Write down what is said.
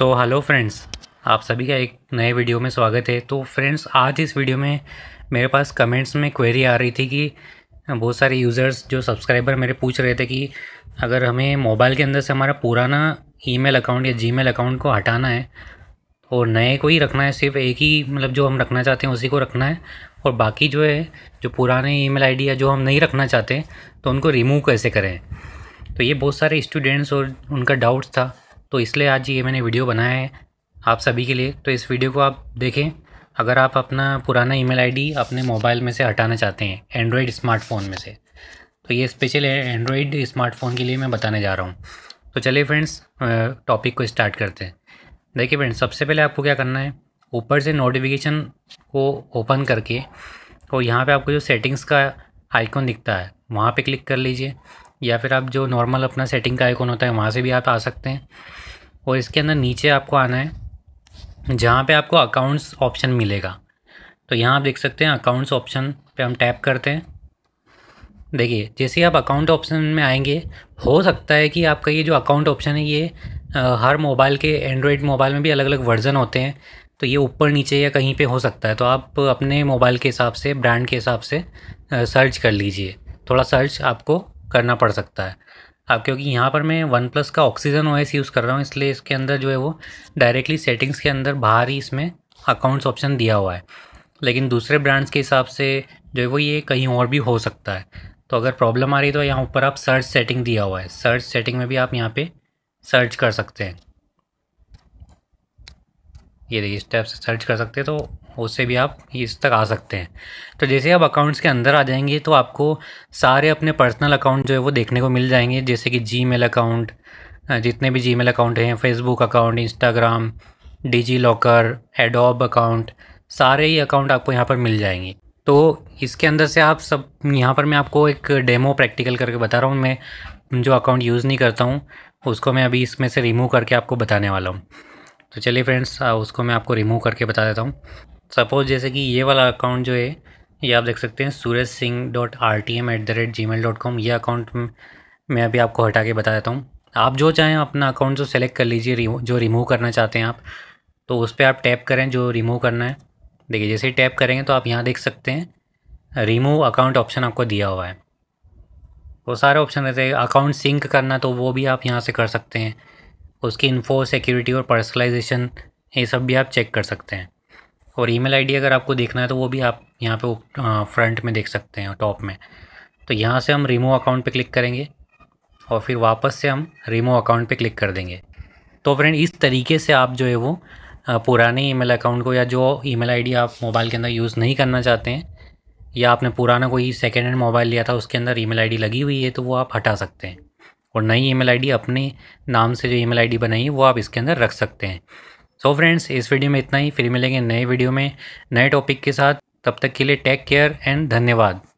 so hello friends आप सभी का एक नए वीडियो में स्वागत है तो फ्रेंड्स आज इस वीडियो में मेरे पास कमेंट्स में क्वेरी आ रही थी कि बहुत सारे यूज़र्स जो सब्सक्राइबर मेरे पूछ रहे थे कि अगर हमें मोबाइल के अंदर से हमारा पुराना ईमेल अकाउंट या जीमेल अकाउंट को हटाना है और नए को ही रखना है सिर्फ एक ही मतलब जो हम रखना चाहते हैं उसी को रखना है और बाकी जो है जो पुराने ई मेल या जो हम नहीं रखना चाहते तो उनको रिमूव कैसे करें तो ये बहुत सारे स्टूडेंट्स और उनका डाउट्स था तो इसलिए आज ये मैंने वीडियो बनाया है आप सभी के लिए तो इस वीडियो को आप देखें अगर आप अपना पुराना ईमेल आईडी अपने मोबाइल में से हटाना चाहते हैं एंड्रॉयड स्मार्टफोन में से तो ये स्पेशल एंड्रॉयड स्मार्टफोन के लिए मैं बताने जा रहा हूँ तो चलिए फ्रेंड्स टॉपिक को स्टार्ट करते हैं देखिए फ्रेंड्स सबसे पहले आपको क्या करना है ऊपर से नोटिफिकेशन को ओपन करके और यहाँ पर आपको जो सेटिंग्स का आइकॉन दिखता है वहाँ पर क्लिक कर लीजिए या फिर आप जो नॉर्मल अपना सेटिंग का आइकॉन होता है वहाँ से भी आप आ सकते हैं और इसके अंदर नीचे आपको आना है जहाँ पे आपको अकाउंट्स ऑप्शन मिलेगा तो यहाँ आप देख सकते हैं अकाउंट्स ऑप्शन पे हम टैप करते हैं देखिए जैसे ही आप अकाउंट ऑप्शन में आएंगे हो सकता है कि आपका ये जो अकाउंट ऑप्शन है ये आ, हर मोबाइल के एंड्रॉयड मोबाइल में भी अलग अलग वर्जन होते हैं तो ये ऊपर नीचे या कहीं पे हो सकता है तो आप अपने मोबाइल के हिसाब से ब्रांड के हिसाब से सर्च कर लीजिए थोड़ा सर्च आपको करना पड़ सकता है अब क्योंकि यहाँ पर मैं वन प्लस का ऑक्सीजन ओ यूज़ कर रहा हूँ इसलिए इसके अंदर जो है वो डायरेक्टली सेटिंग्स के अंदर बाहर ही इसमें अकाउंट्स ऑप्शन दिया हुआ है लेकिन दूसरे ब्रांड्स के हिसाब से जो है वो ये कहीं और भी हो सकता है तो अगर प्रॉब्लम आ रही है तो यहाँ ऊपर आप सर्च सेटिंग दिया हुआ है सर्च सेटिंग में भी आप यहाँ पर सर्च कर सकते हैं ये देखिए इस टाइप से सर्च कर सकते हैं तो उससे भी आप इस तक आ सकते हैं तो जैसे आप अकाउंट्स के अंदर आ जाएंगे तो आपको सारे अपने पर्सनल अकाउंट जो है वो देखने को मिल जाएंगे जैसे कि जी अकाउंट जितने भी जी अकाउंट हैं Facebook account Instagram DigiLocker Adobe account सारे ही अकाउंट आपको यहाँ पर मिल जाएंगे तो इसके अंदर से आप सब यहाँ पर मैं आपको एक डेमो प्रैक्टिकल करके बता रहा हूँ मैं जो अकाउंट यूज़ नहीं करता हूँ उसको मैं अभी इसमें से रिमूव करके आपको बताने वाला हूँ तो चलिए फ्रेंड्स उसको मैं आपको रिमूव करके बता देता हूँ सपोज जैसे कि ये वाला अकाउंट जो है ये आप देख सकते हैं Suraj Singh dot R T M at the rate G mail dot com ये अकाउंट मैं अभी आपको हटा के बता देता हूँ आप जो चाहें अपना अकाउंट जो सेलेक्ट कर लीजिए रिमू, जो रिमूव करना चाहते हैं आप तो उस पर आप टैप करें जो रिमूव करना है देखिए जैसे ही टैप करेंगे तो आप यहाँ देख सकते हैं रिमूव अकाउंट ऑप्शन आपको दिया हुआ है वो सारे ऑप्शन रहते हैं अकाउंट सिंक करना तो वो भी आप यहाँ से कर सकते हैं उसकी इन्फो सिक्योरिटी और पर्सनलाइजेशन ये सब भी आप चेक कर सकते हैं और ईमेल आईडी अगर आपको देखना है तो वो भी आप यहाँ पे फ्रंट में देख सकते हैं टॉप में तो यहाँ से हम रिमूव अकाउंट पे क्लिक करेंगे और फिर वापस से हम रिमूव अकाउंट पे क्लिक कर देंगे तो फ्रेंड इस तरीके से आप जो है वो पुराने ईमेल अकाउंट को या जो ईमेल आईडी आप मोबाइल के अंदर यूज़ नहीं करना चाहते हैं या आपने पुराना कोई सेकेंड हैंड मोबाइल लिया था उसके अंदर ईमेल आईडी लगी हुई है तो वो आप हटा सकते हैं और नई ईमेल आईडी अपने नाम से जो ईमेल आईडी बनाई है वो आप इसके अंदर रख सकते हैं सो so फ्रेंड्स इस वीडियो में इतना ही फिर मिलेंगे नए वीडियो में नए टॉपिक के साथ तब तक के लिए टेक केयर एंड धन्यवाद